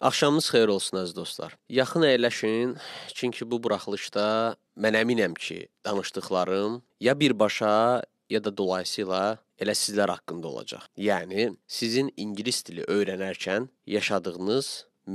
Axşamınız xeyir olsun əziz dostlar. Yaxın əyləşin, çünki bu buraxılışda mən əminəm ki, danışdıqlarım ya birbaşa, ya da dolayısıyla elə sizlər haqqında olacaq. Yəni sizin ingilis dili öyrənərkən yaşadığınız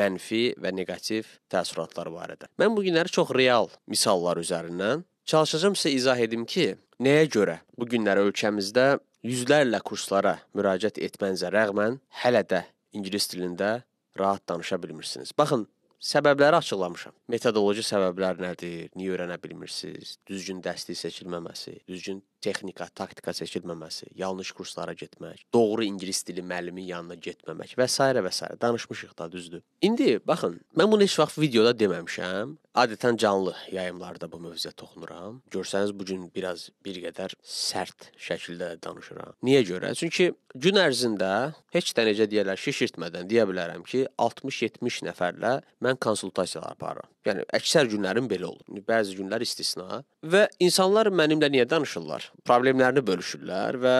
mənfi və neqativ təəssüratlar barədə. Mən bu günləri çox real misallar üzərindən çalışacağam sizə izah edim ki, nəyə görə bu günləri ölkəmizdə yüzlərlə kurslara müraciət etmənizə rəğmən hələ də ingilis dilində rahat danışa bilmirsiniz. Baxın, səbəbləri açıqlamışam. Metodoloji səbəblər nədir? Niyə öyrənə bilmirsiniz? Düzgün dəstək seçilməməsi, düzgün texnika, taktika seçilməməsi, yanlış kurslara getmək, doğru ingilis dili müəllimin yanına getməmək və s. və s. danışmışıq da düzdür. İndi baxın, mən bunu heç vaxt videoda deməmişəm. Adətən canlı yayımlarda bu mövzuya toxunuram. Görsəniz bu gün biraz bir qədər sərt şəkildə danışıram. Niyə görə? Çünki gün ərzində heç də necə deyirlər, şişirtmədən deyə bilərəm ki, 60-70 nəfərlə mən konsultasiyalar aparıram. Yəni əksər günlərim belə olur. Bəzi günlər istisna və insanlar mənimlə niyə danışırlar? problemlərini bölüşürlər və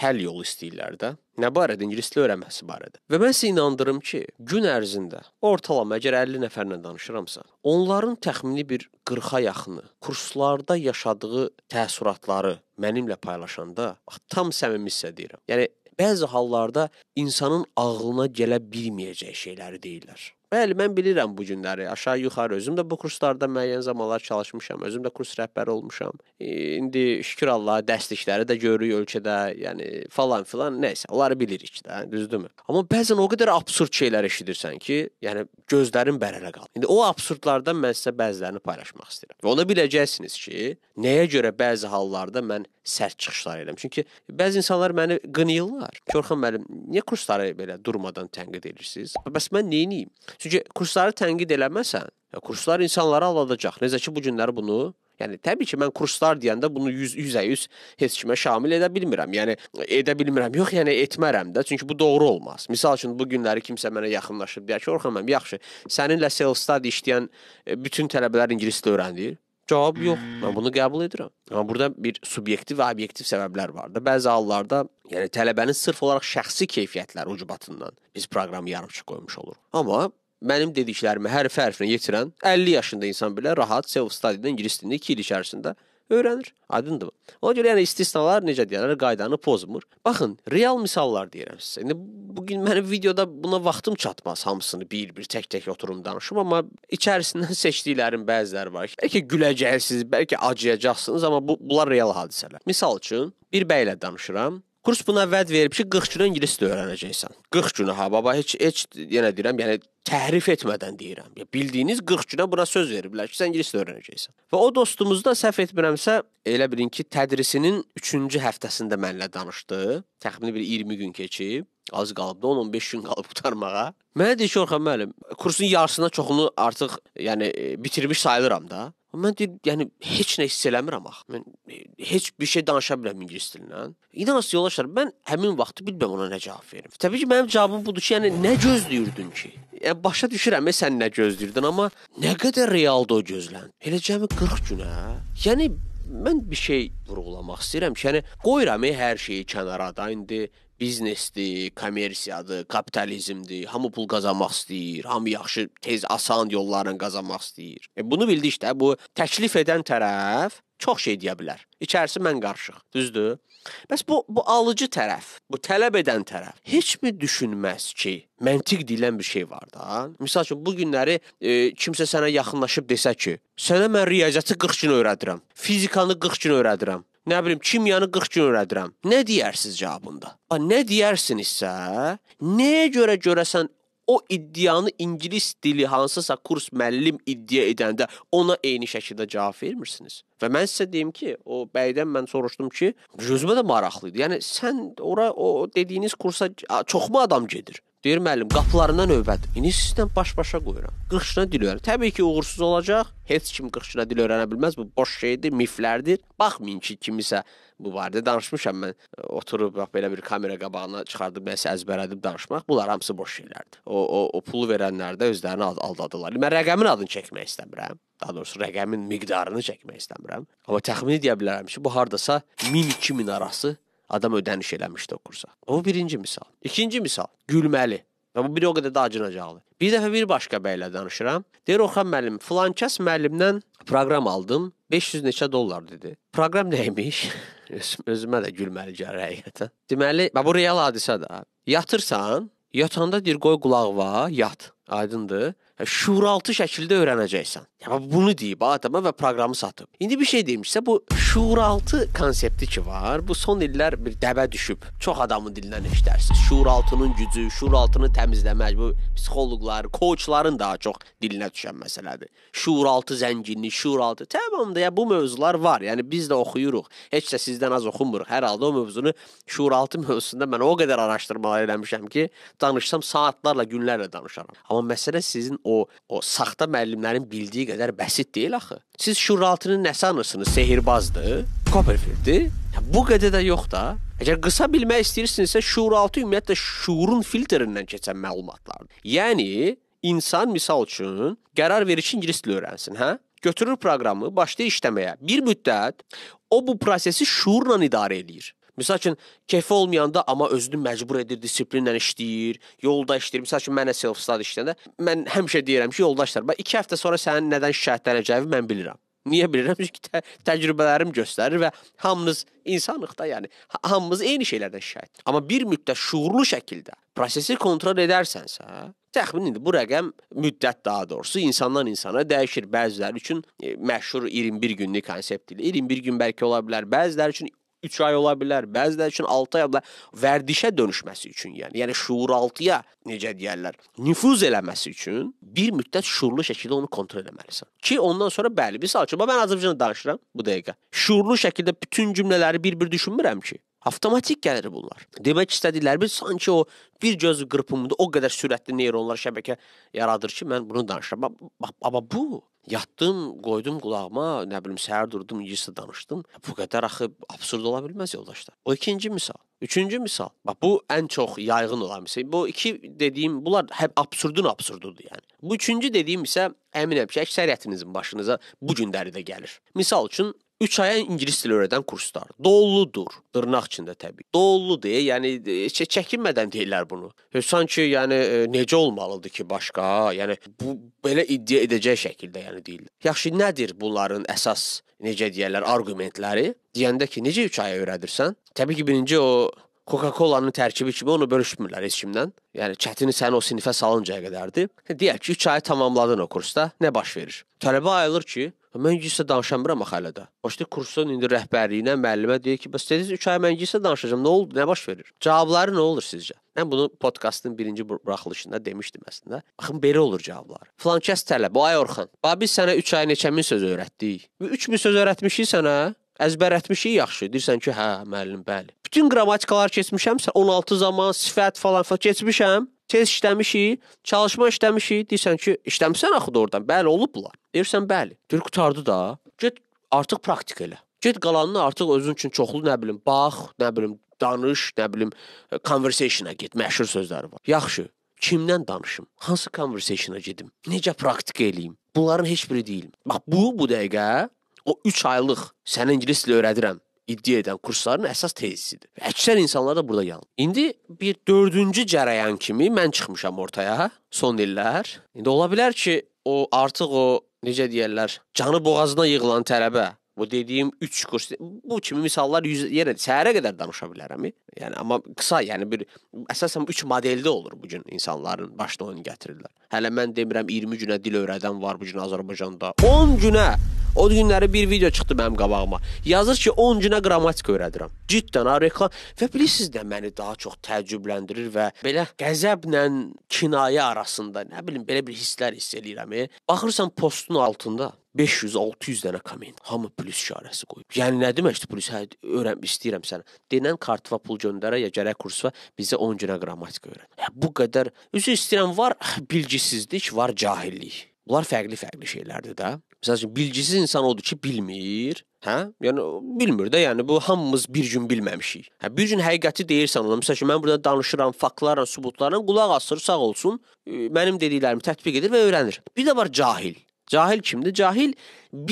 həll yolu istəyirlər də. Nə barədə? İngilis dili öyrənməsi barədə. Və mən sizə inandırım ki, gün ərzində ortalama əgər 50 nəfərlə danışıramsa, onların təxmini bir 40-a yaxını kurslarda yaşadığı təəssüratları mənimlə paylaşanda tam səmimi hiss edirəm. Yəni bəzi hallarda insanın ağlına gələ bilməyəcək şeyləri deyirlər. Bəli, mən bilirəm bu günləri. Aşağı-yuxarı özüm də bu kurslarda müəyyən zamanlar çalışmışam. Özüm də kurs rəhbəri olmuşam. E, indi şükür Allaha dəstlikləri də görürük ölkədə, yəni falan filan, nəysə, onları bilirik də, düzdürmü? Amma bəzən o qədər absurd şeylər eşidirsən ki, yəni gözlərin bərələ qalır. İndi o absurdlardan mən sizə bəzilərini paylaşmaq istəyirəm. Və ona biləcəksiniz ki, nəyə görə bəzi hallarda mən sərt çıxışlar edirəm. Çünki bəzi insanlar məni qınayırlar. Körxan müəllim, niyə kursları belə durmadan tənqid edirsiniz? Bəs mən nə edeyim? Çünki kursları tənqid eləməsən, kurslar insanları aldadacaq. Necə ki bu günləri bunu Yəni təbii ki, mən kurslar deyəndə bunu 100 100% heç kimə şamil edə bilmirəm. Yəni edə bilmirəm. Yox, yəni etmərəm də, çünki bu doğru olmaz. Məsəl üçün bu günləri kimsə mənə yaxınlaşıb deyir ki, Orxan müəllim, yaxşı, səninlə sales study işləyən e, bütün tələbələr ingilis dili öyrənir. Cavab yox. Mən bunu qəbul edirəm. Amma burada bir subyektiv və obyektiv səbəblər var da. Bəzi hallarda, yəni tələbənin sırf olaraq şəxsi keyfiyyətləri ucbatından biz proqramı yarımçıq qoymuş oluruq. Amma mənim dediklərimi hərfi hərfinə yetirən 50 yaşında insan belə rahat self-study-də ingilis dilini 2 il içərisində öyrənir. Aydındır mı? Ona görə yəni istisnalar necə deyirlər, qaydanı pozmur. Baxın, real misallar deyirəm sizə. İndi bu gün mənim videoda buna vaxtım çatmaz hamısını bir-bir tək-tək oturum danışım, amma içərisindən seçdiklərim bəziləri var ki, bəlkə güləcəksiniz, bəlkə acıyacaqsınız, amma bu bunlar real hadisələr. Məsəl üçün bir bəylə danışıram. Kurs buna vəd verib ki, 40 gün ingilis dili öyrənəcəksən. 40 günə ha baba, heç heç yenə deyirəm, yəni təhrif etmədən deyirəm. Ya bildiyiniz 40 günə bura söz veriblər ki, sən ingilis dili öyrənəcəksən. Və o dostumuz da səhv etmirəmsə, elə bilin ki, tədrisinin 3-cü həftəsində mənlə danışdı. Təxminən bir 20 gün keçib, az qalıb da 10-15 gün qalıb qutarmağa. Mənə deyir ki, Orxan müəllim, kursun yarısına çoxunu artıq, yəni bitirmiş sayılıram da. Mən deyir, yəni heç nə hiss eləmirəm axı. Mən e, heç bir şey danışa bilmirəm ingilis dilindən. İnanın yoldaşlar, mən həmin vaxtı bilmirəm ona nə cavab verim. Təbii ki, mənim cavabım budur ki, yəni nə gözləyirdin ki? Yəni başa düşürəm, e, sən nə gözləyirdin, amma nə qədər realdı o gözlən. Elə cəmi 40 günə. Yəni mən bir şey vurğulamaq istəyirəm ki, yəni qoyuram e, hər şeyi kənara da indi biznesdir, kommersiyadır, kapitalizmdir. Hamı pul qazanmaq istəyir, hamı yaxşı, tez, asan yollarla qazanmaq istəyir. E, bunu bildik də, bu təklif edən tərəf çox şey deyə bilər. İçərisi mən qarışıq, düzdür? Bəs bu bu alıcı tərəf, bu tələb edən tərəf heçmi düşünməz ki, məntiq deyilən bir şey var da. Məsəl üçün bu günləri e, kimsə sənə yaxınlaşıb desə ki, sənə mən riyaziyyatı 40 gün öyrədirəm, fizikanı 40 gün öyrədirəm nə bilim kimyanı 40 gün öyrədirəm. Nə deyərsiz cavabında? A, nə deyərsinizsə, nəyə görə görəsən o iddianı ingilis dili hansısa kurs müəllim iddia edəndə ona eyni şəkildə cavab vermirsiniz. Və mən sizə deyim ki, o bəydən mən soruşdum ki, gözümə də maraqlı idi. Yəni sən ora o dediyiniz kursa çoxmu adam gedir? Deyir müəllim, qapılarından növbədir. İndi sizdən baş-başa qoyuram. 40 şına dil öyrən. Təbii ki, uğursuz olacaq. Heç kim 40 şına dil öyrənə bilməz. Bu boş şeydir, miflərdir. Baxmayın ki, kimisə bu barədə danışmışam mən. Oturub bax belə bir kamera qabağına çıxardıb nəsə əzbərədib danışmaq, bunlar hamısı boş şeylərdir. O o, o pulu verənlər də özlərini aldadılar. Mən rəqəmin adını çəkmək istəmirəm. Daha doğrusu rəqəmin miqdarını çəkmək istəmirəm. Amma təxmini deyə bilərəm ki, bu hardasa 1000-2000 arası adam ödəniş eləmişdi o kursa. O birinci misal. İkinci misal, gülməli. Və bu bir o qədər də acınacaqlı. Bir dəfə bir başqa bəylə danışıram. Deyir Oxan müəllim, filan kəs müəllimdən proqram aldım. 500 neçə dollar dedi. Proqram nə imiş? Özümə də gülməli gəlir həqiqətən. Deməli, bu real hadisədir. Yatırsan, yatanda deyir qoy qulaq va, yat. Aydındır? şuuraltı şəkildə öyrənəcəksən. Yəni bunu deyib adama və proqramı satıb. İndi bir şey demişsə bu şuuraltı konsepti ki var, bu son illər bir dəbə düşüb. Çox adamın dilindən eşidərsiniz. Şuuraltının gücü, şuuraltını təmizləmək bu psixoloqlar, koçların daha çox dilinə düşən məsələdir. Şuuraltı zənginlik, şuuraltı. Tamam da ya bu mövzular var. Yəni biz də oxuyuruq. Heç də sizdən az oxumuruq. Hər halda o mövzunu şuuraltı mövzusunda mən o qədər araşdırmalar eləmişəm ki, danışsam saatlarla, günlərlə danışaram. Amma məsələ sizin o o o saxta müəllimlərin bildiyi qədər bəsit deyil axı. Siz şuraltının nəsə anırsınız, sehirbazdır, Copperfield-dir. Bu qədər də yox da. Əgər qısa bilmək istəyirsinizsə, şuuraltı ümumiyyətlə şuurun filtrindən keçən məlumatlardır. Yəni insan misal üçün qərar verir ki, ingilis dili öyrənsin, hə? Götürür proqramı, başlayır işləməyə. Bir müddət o bu prosesi şuurla idarə eləyir. Məsəl üçün kefi olmayanda amma özünü məcbur edir, disiplinlə işləyir, yolda işləyir. Məsəl üçün mənə self study işləyəndə mən həmişə deyirəm ki, yoldaşlar, bax 2 həftə sonra sənin nədən şikayətlənəcəyini mən bilirəm. Niyə bilirəm? Çünki tə təcrübələrim göstərir və hamınız insanıq da, yəni hamımız eyni şeylərdən şikayət. Amma bir müddət şuurlu şəkildə prosesi kontrol edərsənsə, Təxmin indi bu rəqəm müddət daha doğrusu insandan insana dəyişir. Bəziləri üçün e, məşhur 21 günlük konseptdir. 21 gün bəlkə ola bilər, bəziləri üçün 3 ay ola bilər, bəziləri üçün 6 ay ola bilər, vərdişə dönüşməsi üçün yəni, yəni şuuraltıya necə deyirlər, nüfuz eləməsi üçün bir müddət şuurlu şəkildə onu kontrol etməlisən. Ki ondan sonra bəli, bir saat mən Azərbaycanla danışıram bu dəqiqə. Şuurlu şəkildə bütün cümlələri bir-bir düşünmürəm ki. Avtomatik gəlir bunlar. Demək istədiklərimiz sanki o bir göz qırpımında o qədər sürətli neyronlar şəbəkə yaradır ki, mən bunu danışıram. Amma bu yatdım, qoydum qulağıma, nə bilim səhər durdum, yiyirsə danışdım. Bu qədər axı absurd ola bilməz yoldaşlar. O ikinci misal. Üçüncü misal. Bax bu ən çox yayğın olan misal. Bu iki dediyim bunlar həm absurdun absurdudur yəni. Bu üçüncü dediyim isə əminəm ki, əksəriyyətinizin başınıza bu günləri də gəlir. Misal üçün 3 aya ingilis dili öyrədən kurslar. Dolludur, dırnaq içində təbii. Dolludur, yəni e, çəkinmədən deyirlər bunu. E, sanki yəni e, necə olmalıdır ki, başqa, yəni bu belə iddia edəcək şəkildə yəni deyirlər. Yaxşı, nədir bunların əsas necə deyirlər arqumentləri? Deyəndə ki, necə 3 aya öyrədirsən? Təbii ki, birinci o Coca-Cola-nın tərkibi kimi onu bölüşmürlər heç kimdən. Yəni çətini sən o sinifə salıncaya qədərdir. Deyək ki, 3 ayı tamamladın o kursda, nə baş verir? Tələbə ayılır ki, Mən ingiliscə danışamıram axı hələ də. Başda kursun indi rəhbərliyinə, müəllimə deyir ki, bəs dediniz 3 ay mən ingiliscə danışacağam. Nə oldu? Nə baş verir? Cavabları nə olur sizcə? Mən bunu podkastın birinci buraxılışında demişdim əslində. Baxın belə olur cavablar. Flankəs tələb, ay Orxan. Bax biz sənə 3 ay neçə min söz öyrətdik. 3000 söz öyrətmişik sənə. Hə? Əzbər etmişik yaxşı. Deyirsən ki, hə, müəllim, bəli. Bütün qrammatikaları keçmişəmsə 16 zaman sifət falan falan keçmişəm tez işləmişik, çalışma işləmişik, deyirsən ki, işləmisən axı oradan. Bəli, olub bunlar. Deyirsən, bəli. Deyir, qutardı da. Get artıq praktika elə. Get qalanını artıq özün üçün çoxlu, nə bilim, bax, nə bilim, danış, nə bilim, e, conversation-a get, məşhur sözləri var. Yaxşı. Kimdən danışım? Hansı conversation-a gedim? Necə praktika eləyim? Bunların heç biri deyil. Bax bu bu dəqiqə o 3 aylıq sənə ingilis dili öyrədirəm iddia edən kursların əsas tezisidir. Əksər insanlar da burada yanılır. İndi bir dördüncü cərəyan kimi mən çıxmışam ortaya son illər. İndi ola bilər ki, o artıq o necə deyirlər, canı boğazına yığılan tələbə bu dediyim 3 kurs bu kimi misallar yüz, yenə səhərə qədər danışa bilərəm. Yəni amma qısa, yəni bir əsasən 3 modeldə olur bu gün insanların başına oyun gətirirlər. Hələ mən demirəm 20 günə dil öyrədən var bu gün Azərbaycanda. 10 günə O günləri bir video çıxdı mənim qabağıma. Yazır ki, 10 günə qrammatik öyrədirəm. Ciddən, ha, reklam. Və bilirsiniz də məni daha çox təəccübləndirir və belə qəzəblə kinayə arasında, nə bilim, belə bir hisslər hiss eləyirəm. E. Baxırsan postun altında 500-600 dənə komment. Hamı plus işarəsi qoyub. Yəni nə deməkdir plus? Hə, öyrən istəyirəm sənə. Denən kartva pul göndərə ya gərək kursa bizə 10 günə qrammatika öyrən. Hə, bu qədər üzü istəyirəm var hə, bilgisizlik, var cahillik. Bunlar fərqli-fərqli şeylərdir də. Məsəl üçün bilgisiz insan odur ki, bilmir, Hə? Yəni bilmir də, yəni bu hamımız bir gün bilməmişik. Hə, bir gün həqiqəti deyirsən ona, məsəl üçün mən burada danışıram, faktlarla, sübutlarla qulaq asır, sağ olsun, e, mənim dediklərimi tətbiq edir və öyrənir. Bir də var cahil. Cahil kimdir? Cahil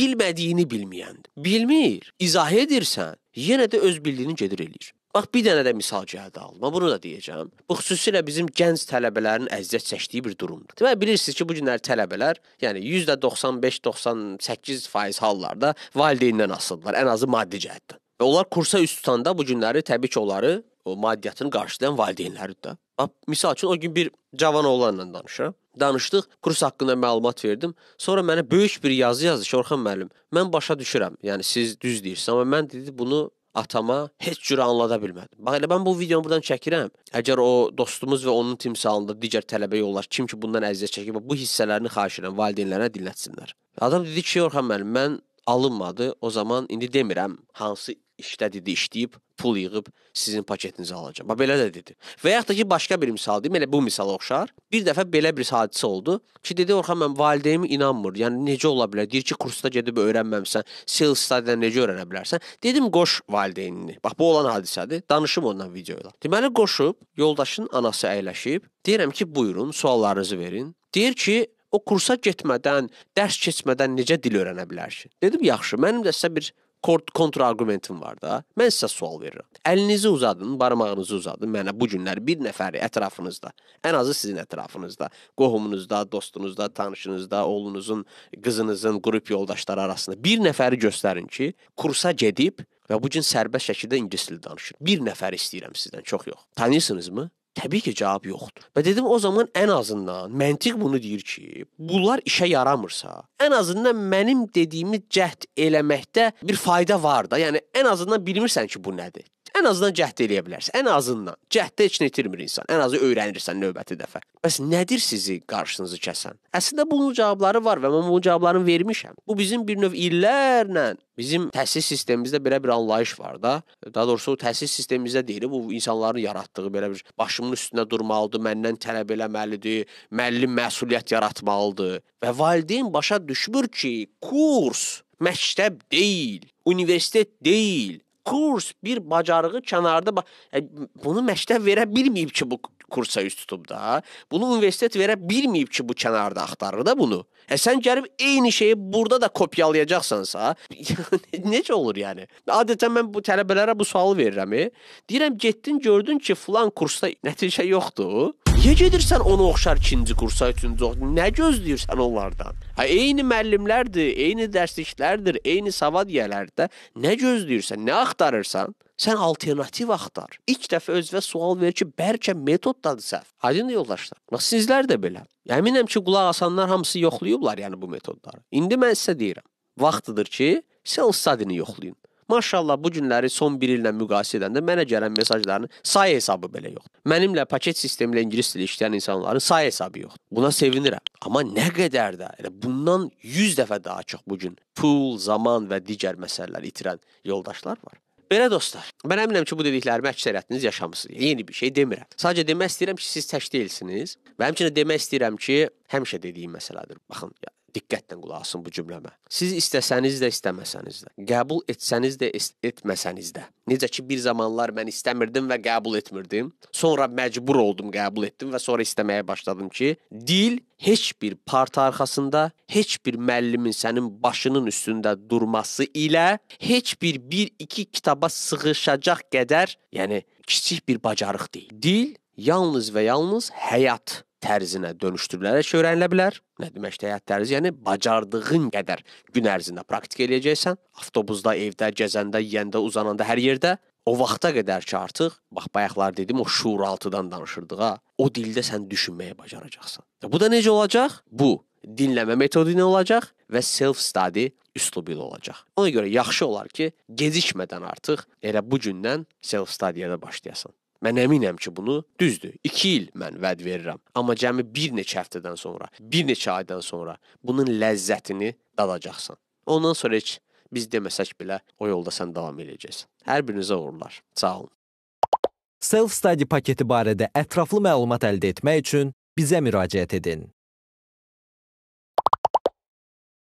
bilmədiyini bilməyəndir. Bilmir, izah edirsən, yenə də öz bildiyini gedir eləyir. Bax bir dənə də misal gəldi alma. Bunu da deyəcəm. Bu xüsusilə bizim gənc tələbələrin əziyyət çəkdiyi bir durumdur. Deməli bilirsiniz ki, bu günlər tələbələr, yəni 95-98% hallarda valideyindən asılıdırlar, ən azı maddi cəhətdən. Və onlar kursa üst tutanda bu günləri təbii ki, onları o maddiyyatını qarşılayan valideynləridir də. Bax, misal üçün o gün bir cavan oğlanla danışıram danışdıq, kurs haqqında məlumat verdim. Sonra mənə böyük bir yazı yazdı Şorxan müəllim. Mən başa düşürəm. Yəni siz düz deyirsiniz, amma mən dedi bunu atama heç cür anlada bilmədim. Bax elə mən bu videonu burdan çəkirəm. Əgər o dostumuz və onun timsalında digər tələbə yollar kim ki bundan əziyyət çəkib bu hissələrini xahiş edirəm valideynlərinə dinlətsinlər. Adam dedi ki, Orxan müəllim, mən alınmadı. O zaman indi demirəm hansı işlədidi, işləyib, pul yığıb sizin paketinizi alacaq. Bax belə də dedi. Və yaxud da ki başqa bir misal deyim, elə bu misala oxşar. Bir dəfə belə bir hadisə oldu ki, dedi Orxan mən valideynim inanmır. Yəni necə ola bilər? Deyir ki, kursda gedib öyrənməmisən, sales studiyadan necə öyrənə bilərsən? Dedim qoş valideynini. Bax bu olan hadisədir. Danışım ondan video ilə. Deməli qoşub yoldaşın anası əyləşib, deyirəm ki, buyurun, suallarınızı verin. Deyir ki, o kursa getmədən, dərs keçmədən necə dil öyrənə bilərsən? Dedim, yaxşı, mənim də sizə bir kontrargumentim var da. Mən sizə sual verirəm. Əlinizi uzadın, barmağınızı uzadın mənə bu günlər bir nəfəri ətrafınızda, ən azı sizin ətrafınızda, qohumunuzda, dostunuzda, tanışınızda, oğlunuzun, qızınızın qrup yoldaşları arasında bir nəfəri göstərin ki, kursa gedib və bu gün sərbəst şəkildə ingilis dili danışır. Bir nəfər istəyirəm sizdən, çox yox. Tanıyırsınızmı? Təbii ki, cavab yoxdur. Və dedim o zaman ən azından məntiq bunu deyir ki, bunlar işə yaramırsa, ən azından mənim dediyimi cəhd eləməkdə bir fayda var da. Yəni ən azından bilmirsən ki, bu nədir. Ən azından cəhd eləyə bilərsən. Ən azından cəhddə heç nə itirmir insan. Ən azı öyrənirsən növbəti dəfə. Bəs nədir sizi qarşınızı kəsən? Əslində bunun cavabları var və mən bunun cavablarını vermişəm. Bu bizim bir növ illərlə bizim təhsil sistemimizdə belə bir anlayış var da. Daha doğrusu təhsil sistemimizdə deyil, bu insanların yaratdığı belə bir başımın üstünə durmalıdır, məndən tələb eləməlidir, müəllim məsuliyyət yaratmalıdır və valideyn başa düşmür ki, kurs məktəb deyil, universitet deyil, kurs bir bacarığı kənarda yəni, e, bunu məktəb verə bilməyib ki, bu kursa üst tutub da. Bunu universitet verə bilməyib ki, bu kənarda axtarır da bunu. Hə sən gəlib eyni şeyi burada da kopyalayacaqsansa, yəni, necə olur yəni? Adətən mən bu tələbələrə bu sualı verirəm. E. Deyirəm, getdin, gördün ki, filan kursda nəticə yoxdur. Niyə gedirsən ona oxşar ikinci kursa, üçüncü oxşar? Nə gözləyirsən onlardan? Ha, eyni müəllimlərdir, eyni dərsliklərdir, eyni savad yələrdə. Nə gözləyirsən, nə axtarırsan? Sən alternativ axtar. İlk dəfə özünə sual ver ki, bəlkə metoddadır səhv. Aydın yoldaşlar. Bax sizlər də belə. Əminəm ki, qulaq asanlar hamısı yoxlayıblar yəni bu metodları. İndi mən sizə deyirəm, vaxtıdır ki, self-study-ni yoxlayın. Maşallah bu günləri son 1 illə müqayisə edəndə mənə gələn mesajların sayı hesabı belə yoxdur. Mənimlə paket sistemi ilə ingilis dili işləyən insanların sayı hesabı yoxdur. Buna sevinirəm. Amma nə qədər də elə yəni bundan 100 dəfə daha çox bu gün pul, zaman və digər məsələlər itirən yoldaşlar var. Belə dostlar, mən əminəm ki, bu dediklərimi əksəriyyətiniz yaşamısınız. Yəni yeni bir şey demirəm. Sadəcə demək istəyirəm ki, siz tək deyilsiniz və həmçinin demək istəyirəm ki, həmişə dediyim məsələdir. Baxın, Diqqətlə qulaq asın bu cümləmə. Siz istəsəniz də, istəməsəniz də, qəbul etsəniz də, etməsəniz də. Necə ki bir zamanlar mən istəmirdim və qəbul etmirdim, sonra məcbur oldum, qəbul etdim və sonra istəməyə başladım ki, dil heç bir parta arxasında, heç bir müəllimin sənin başının üstündə durması ilə heç bir 1-2 kitaba sığışacaq qədər, yəni kiçik bir bacarıq deyil. Dil yalnız və yalnız həyat tərzinə dönüşdürülərək öyrənilə bilər. Nə deməkdir həyat tərzi? Yəni bacardığın qədər gün ərzində praktik eləyəcəksən. Avtobusda, evdə, gəzəndə, yeyəndə, uzananda hər yerdə o vaxta qədər ki artıq bax bayaqlar dedim o şuur altıdan danışırdıq ha. O dildə sən düşünməyə bacaracaqsan. Bu da necə olacaq? Bu dinləmə metodu ilə olacaq və self study üslubu ilə olacaq. Ona görə yaxşı olar ki, gecikmədən artıq elə bu gündən self studiyada başlayasan. Mən əminəm ki, bunu düzdür. 2 il mən vəd verirəm. Amma cəmi bir neçə həftədən sonra, bir neçə aydan sonra bunun ləzzətini dadacaqsan. Ondan sonra heç biz deməsək belə o yolda sən davam edəcəksən. Hər birinizə uğurlar. Sağ olun. Self study paketi barədə ətraflı məlumat əldə etmək üçün bizə müraciət edin.